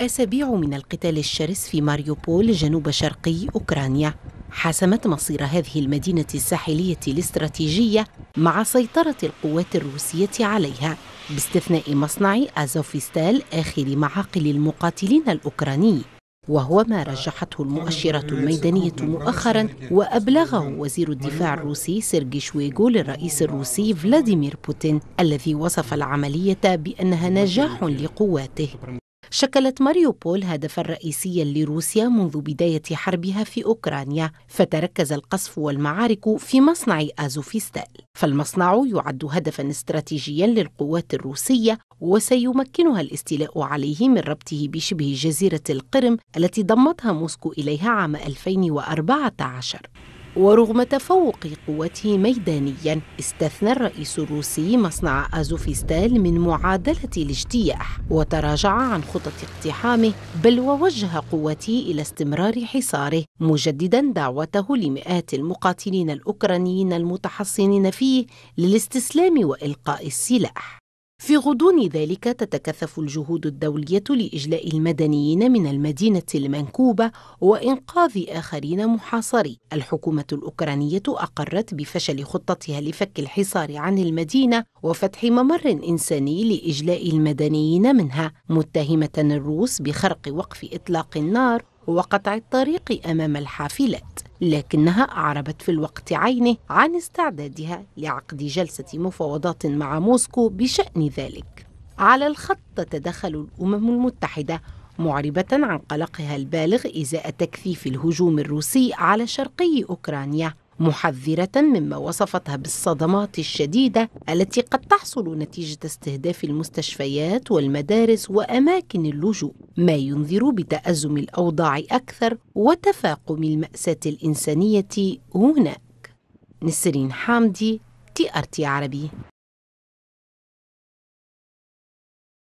أسابيع من القتال الشرس في ماريوبول جنوب شرقي أوكرانيا حسمت مصير هذه المدينة الساحلية الاستراتيجية مع سيطرة القوات الروسية عليها باستثناء مصنع أزوفستال آخر معاقل المقاتلين الأوكراني وهو ما رجحته المؤشرة الميدانية مؤخرا وأبلغه وزير الدفاع الروسي سيرجي شويغو للرئيس الروسي فلاديمير بوتين الذي وصف العملية بأنها نجاح لقواته شكلت ماريوبول هدفا رئيسيا لروسيا منذ بداية حربها في أوكرانيا فتركز القصف والمعارك في مصنع أزوفيستال فالمصنع يعد هدفا استراتيجيا للقوات الروسية وسيمكنها الاستيلاء عليه من ربطه بشبه جزيرة القرم التي ضمتها موسكو إليها عام 2014 ورغم تفوق قوته ميدانيا استثنى الرئيس الروسي مصنع أزوفستال من معادلة الاجتياح وتراجع عن خطط اقتحامه بل ووجه قوته إلى استمرار حصاره مجددا دعوته لمئات المقاتلين الأوكرانيين المتحصنين فيه للاستسلام وإلقاء السلاح في غضون ذلك تتكثف الجهود الدولية لإجلاء المدنيين من المدينة المنكوبة وإنقاذ آخرين محاصري الحكومة الأوكرانية أقرت بفشل خطتها لفك الحصار عن المدينة وفتح ممر إنساني لإجلاء المدنيين منها، متهمة الروس بخرق وقف إطلاق النار وقطع الطريق أمام الحافلات لكنها أعربت في الوقت عينه عن استعدادها لعقد جلسة مفاوضات مع موسكو بشأن ذلك على الخط تتدخل الأمم المتحدة معربة عن قلقها البالغ إزاء تكثيف الهجوم الروسي على شرقي أوكرانيا محذرة مما وصفتها بالصدمات الشديدة التي قد تحصل نتيجة استهداف المستشفيات والمدارس وأماكن اللجوء، ما ينذر بتأزم الأوضاع أكثر وتفاقم المأساة الإنسانية هناك. نسرين حامدي تي آر تي عربي